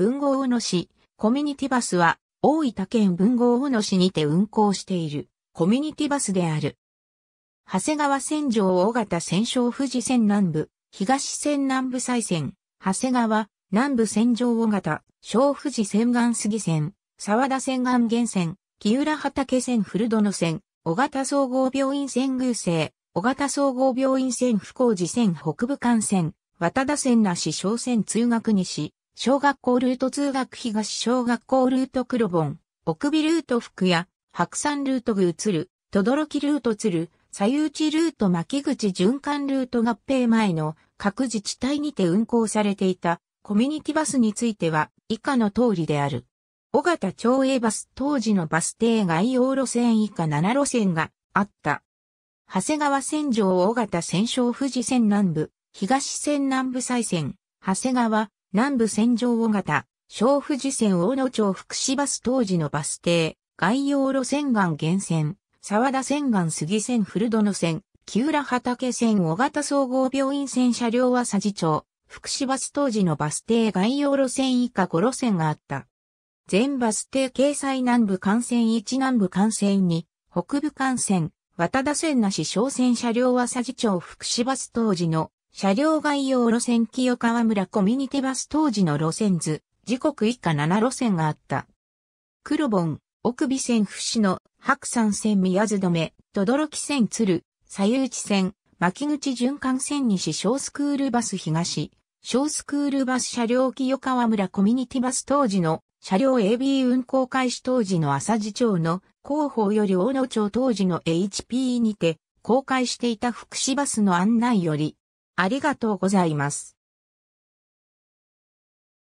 文豪小野市、コミュニティバスは、大分県文豪小野市にて運行している、コミュニティバスである。長谷川線上大型線小富士線南部、東線南部再線、長谷川、南部線上大型、小富士線岸杉線、沢田線岸源線、木浦畑線古殿線、小型総合病院線偶星、小型総合病院線福岡寺線北部幹線、渡田線なし小線通学西、小学校ルート通学東小学校ルート黒本、奥美ルート福屋、白山ルートぐうつる、とどろきルートつる、左右地ルート巻口循環ルート合併前の各自治体にて運行されていたコミュニティバスについては以下の通りである。小型町営バス当時のバス停概要路線以下7路線があった。長谷川線上小型線小富士線南部、東線南部再線、長谷川、南部線上尾形、小富士線大野町福祉バス当時のバス停、外洋路線岸源線、沢田線岸杉線古殿線、木浦畑線大型総合病院線車両は佐治町、福祉バス当時のバス停外洋路線以下5路線があった。全バス停掲載南部幹線1南部幹線2、北部幹線、渡田線なし小線車両は佐治町福祉バス当時の車両概要路線清川村コミュニティバス当時の路線図、時刻以下7路線があった。黒本、奥尾線伏野、白山線宮津留、轟線鶴、左右地線、牧口循環線西小スクールバス東、小スクールバス車両清川村コミュニティバス当時の車両 AB 運行開始当時の浅地町の広報より大野町当時の HP にて公開していた福祉バスの案内よりありがとうございます。